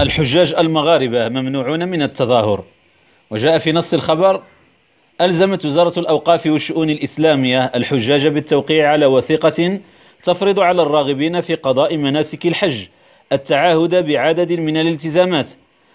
الحجاج المغاربة ممنوعون من التظاهر وجاء في نص الخبر ألزمت وزارة الأوقاف والشؤون الإسلامية الحجاج بالتوقيع على وثيقة تفرض على الراغبين في قضاء مناسك الحج التعاهد بعدد من الالتزامات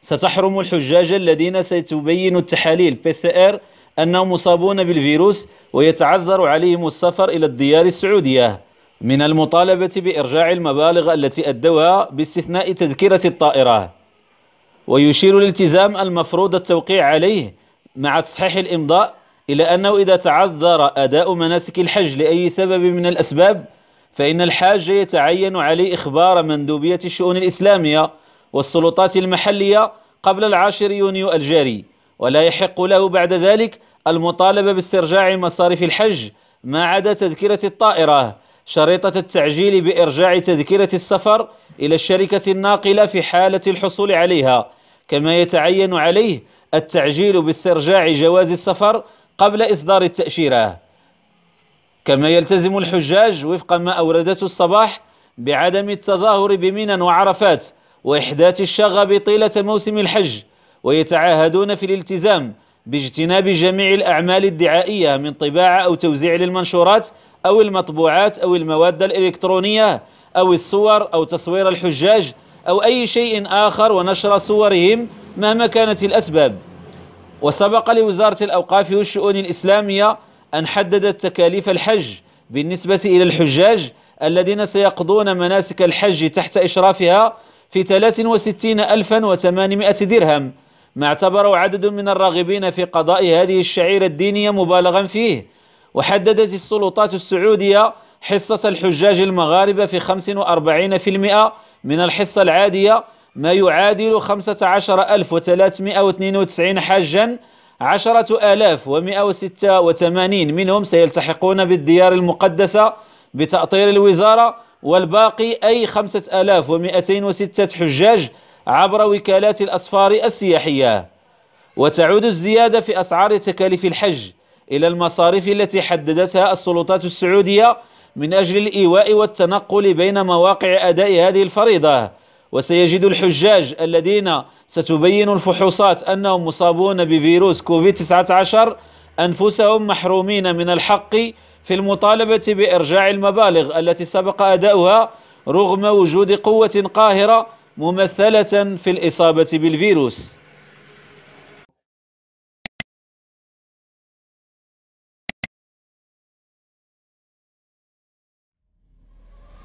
ستحرم الحجاج الذين ستبين التحاليل PCR أنهم مصابون بالفيروس ويتعذر عليهم السفر إلى الديار السعودية من المطالبة بإرجاع المبالغ التي أدوها باستثناء تذكرة الطائرة ويشير الالتزام المفروض التوقيع عليه مع تصحيح الإمضاء إلى أنه إذا تعذر أداء مناسك الحج لأي سبب من الأسباب فإن الحاج يتعين عليه إخبار مندوبية الشؤون الإسلامية والسلطات المحلية قبل العاشر يونيو الجاري ولا يحق له بعد ذلك المطالبة باسترجاع مصاريف الحج ما عدا تذكرة الطائرة شريطة التعجيل بإرجاع تذكرة السفر إلى الشركة الناقلة في حالة الحصول عليها كما يتعين عليه التعجيل باسترجاع جواز السفر قبل إصدار التأشيرة كما يلتزم الحجاج وفق ما أوردته الصباح بعدم التظاهر بمنى وعرفات وإحداث الشغب طيلة موسم الحج ويتعاهدون في الالتزام باجتناب جميع الأعمال الدعائية من طباعة أو توزيع للمنشورات أو المطبوعات أو المواد الإلكترونية أو الصور أو تصوير الحجاج أو أي شيء آخر ونشر صورهم مهما كانت الأسباب وسبق لوزارة الأوقاف والشؤون الإسلامية أن حددت تكاليف الحج بالنسبة إلى الحجاج الذين سيقضون مناسك الحج تحت إشرافها في 63800 درهم ما اعتبروا عدد من الراغبين في قضاء هذه الشعيرة الدينية مبالغا فيه وحددت السلطات السعودية حصة الحجاج المغاربة في 45% من الحصة العادية ما يعادل 15392 حاجا 10186 منهم سيلتحقون بالديار المقدسة بتأطير الوزارة والباقي أي 5206 حجاج عبر وكالات الأسفار السياحية وتعود الزيادة في أسعار تكاليف الحج إلى المصاريف التي حددتها السلطات السعودية من أجل الإيواء والتنقل بين مواقع أداء هذه الفريضة وسيجد الحجاج الذين ستبين الفحوصات أنهم مصابون بفيروس كوفيد-19 أنفسهم محرومين من الحق في المطالبة بإرجاع المبالغ التي سبق أداؤها رغم وجود قوة قاهرة ممثلة في الإصابة بالفيروس